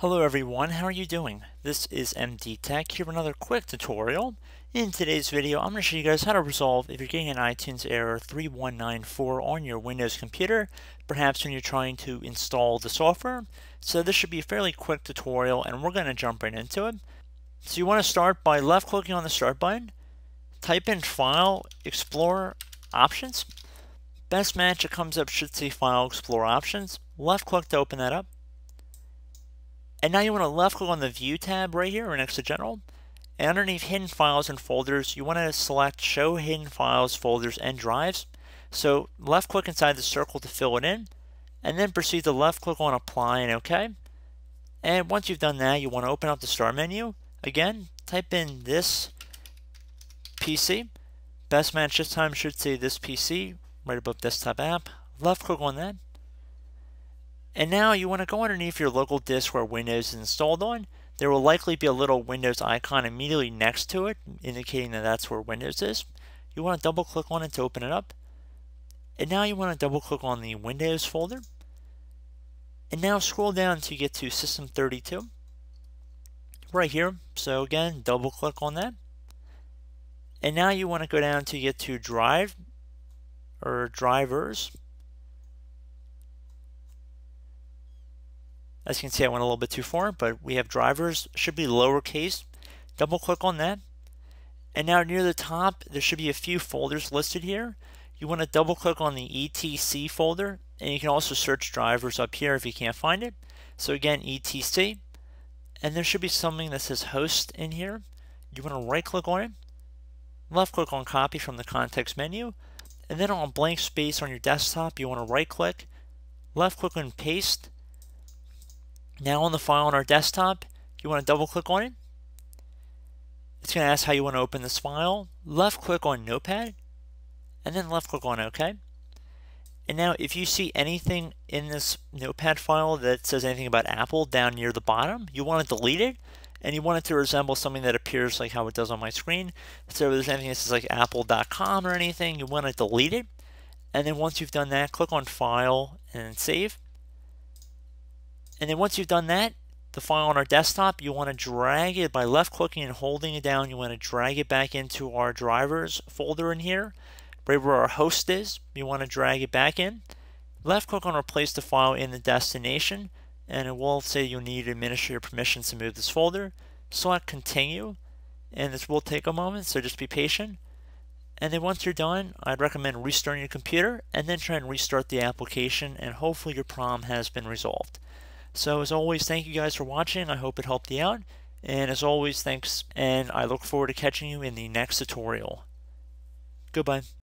Hello everyone, how are you doing? This is MD Tech here with another quick tutorial. In today's video, I'm going to show you guys how to resolve if you're getting an iTunes error 3194 on your Windows computer, perhaps when you're trying to install the software. So this should be a fairly quick tutorial and we're going to jump right into it. So you want to start by left clicking on the start button, type in File, Explorer, Options. Best match that comes up should see File, Explorer, Options. Left click to open that up and now you want to left click on the View tab right here or next to General. And underneath Hidden Files and Folders, you want to select Show Hidden Files, Folders, and Drives. So left click inside the circle to fill it in, and then proceed to left click on Apply and OK. And once you've done that, you want to open up the Start menu. Again, type in this PC. Best match this time should say this PC right above desktop app. Left click on that and now you want to go underneath your local disk where Windows is installed on. There will likely be a little Windows icon immediately next to it, indicating that that's where Windows is. You want to double click on it to open it up. And now you want to double click on the Windows folder. And now scroll down to get to System 32 right here. So again, double click on that. And now you want to go down to get to drive or drivers As you can see, I went a little bit too far, but we have drivers, should be lowercase. Double click on that. And now near the top, there should be a few folders listed here. You want to double click on the ETC folder, and you can also search drivers up here if you can't find it. So again, ETC, and there should be something that says host in here. You want to right click on it, left click on copy from the context menu, and then on blank space on your desktop, you want to right click, left click on paste, now on the file on our desktop, you want to double click on it. It's going to ask how you want to open this file. Left click on Notepad and then left click on OK. And now if you see anything in this notepad file that says anything about Apple down near the bottom, you want to delete it and you want it to resemble something that appears like how it does on my screen. So if there's anything that says like apple.com or anything, you want to delete it. And then once you've done that, click on File and Save. And then once you've done that, the file on our desktop, you want to drag it by left clicking and holding it down. You want to drag it back into our drivers folder in here, right where our host is. You want to drag it back in. Left click on replace the file in the destination, and it will say you need administrator permissions to move this folder. Select continue, and this will take a moment, so just be patient. And then once you're done, I'd recommend restarting your computer and then try and restart the application and hopefully your problem has been resolved. So as always, thank you guys for watching. I hope it helped you out. And as always, thanks, and I look forward to catching you in the next tutorial. Goodbye.